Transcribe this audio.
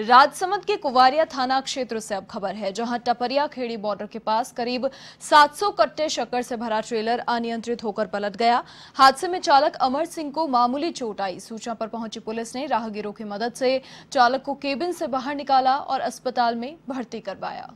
राजसमंद के कुवारिया थाना क्षेत्र से अब खबर है जहां टपरिया खेड़ी बॉर्डर के पास करीब 700 कट्टे शक्कर से भरा ट्रेलर अनियंत्रित होकर पलट गया हादसे में चालक अमर सिंह को मामूली चोट आई सूचना पर पहुंची पुलिस ने राहगीरों की मदद से चालक को केबिन से बाहर निकाला और अस्पताल में भर्ती करवाया